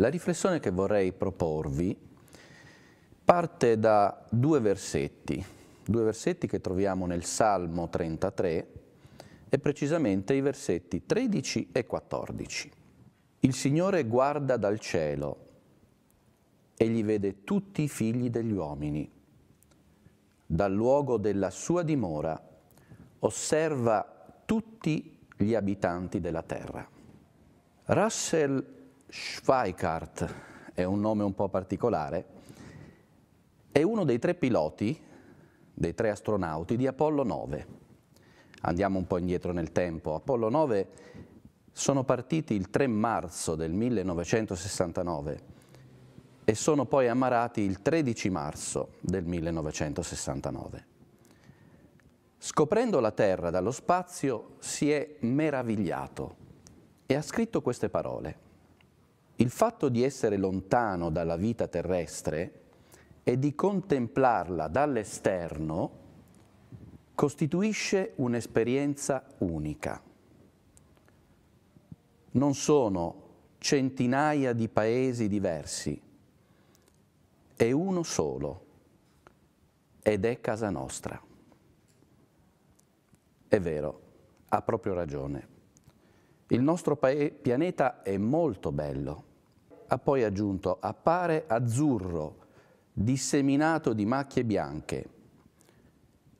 La riflessione che vorrei proporvi parte da due versetti, due versetti che troviamo nel Salmo 33 e precisamente i versetti 13 e 14. Il Signore guarda dal cielo egli vede tutti i figli degli uomini. Dal luogo della sua dimora osserva tutti gli abitanti della terra. Russell Schweikart, è un nome un po' particolare, è uno dei tre piloti, dei tre astronauti di Apollo 9. Andiamo un po' indietro nel tempo. Apollo 9 sono partiti il 3 marzo del 1969 e sono poi ammarati il 13 marzo del 1969. Scoprendo la Terra dallo spazio si è meravigliato e ha scritto queste parole. Il fatto di essere lontano dalla vita terrestre e di contemplarla dall'esterno costituisce un'esperienza unica. Non sono centinaia di paesi diversi, è uno solo ed è casa nostra. È vero, ha proprio ragione. Il nostro pianeta è molto bello ha poi aggiunto appare azzurro, disseminato di macchie bianche.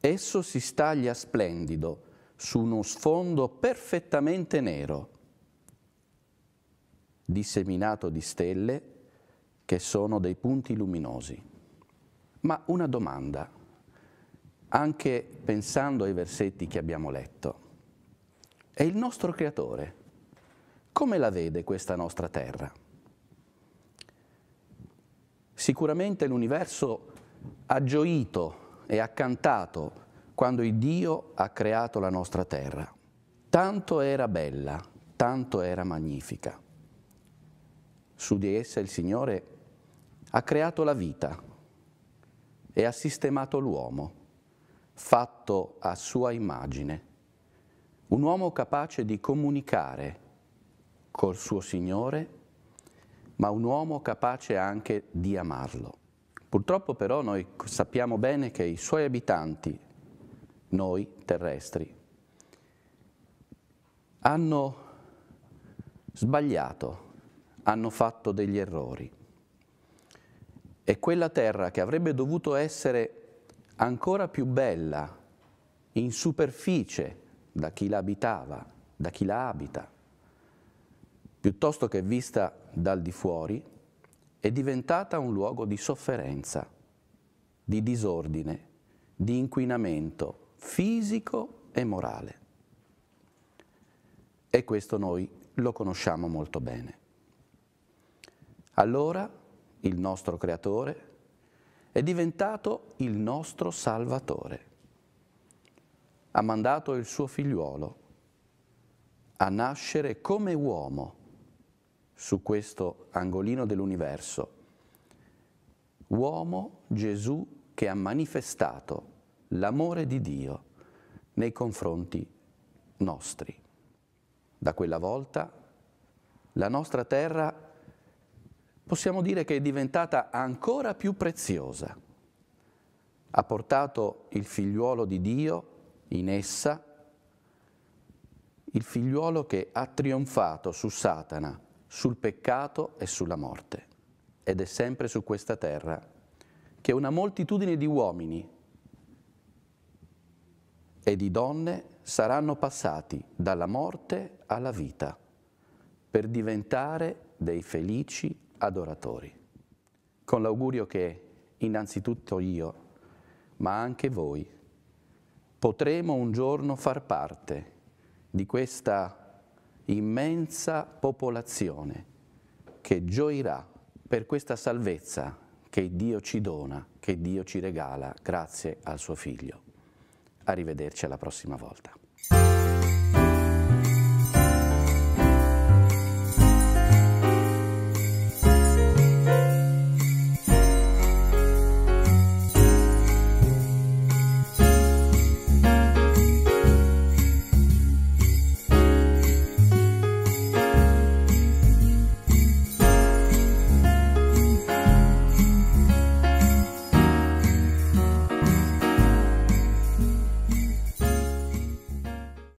Esso si staglia splendido su uno sfondo perfettamente nero, disseminato di stelle che sono dei punti luminosi. Ma una domanda, anche pensando ai versetti che abbiamo letto. È il nostro creatore. Come la vede questa nostra terra? Sicuramente l'universo ha gioito e ha cantato quando il Dio ha creato la nostra terra. Tanto era bella, tanto era magnifica. Su di essa il Signore ha creato la vita e ha sistemato l'uomo, fatto a sua immagine, un uomo capace di comunicare col suo Signore ma un uomo capace anche di amarlo. Purtroppo però noi sappiamo bene che i suoi abitanti, noi terrestri, hanno sbagliato, hanno fatto degli errori. E quella terra che avrebbe dovuto essere ancora più bella, in superficie, da chi la abitava, da chi la abita, piuttosto che vista dal di fuori, è diventata un luogo di sofferenza, di disordine, di inquinamento fisico e morale. E questo noi lo conosciamo molto bene. Allora il nostro Creatore è diventato il nostro Salvatore. Ha mandato il suo figliuolo a nascere come uomo su questo angolino dell'universo. Uomo Gesù che ha manifestato l'amore di Dio nei confronti nostri. Da quella volta la nostra terra possiamo dire che è diventata ancora più preziosa. Ha portato il figliuolo di Dio in essa, il figliuolo che ha trionfato su Satana, sul peccato e sulla morte. Ed è sempre su questa terra che una moltitudine di uomini e di donne saranno passati dalla morte alla vita per diventare dei felici adoratori. Con l'augurio che innanzitutto io, ma anche voi, potremo un giorno far parte di questa immensa popolazione che gioirà per questa salvezza che Dio ci dona, che Dio ci regala grazie al suo Figlio. Arrivederci alla prossima volta.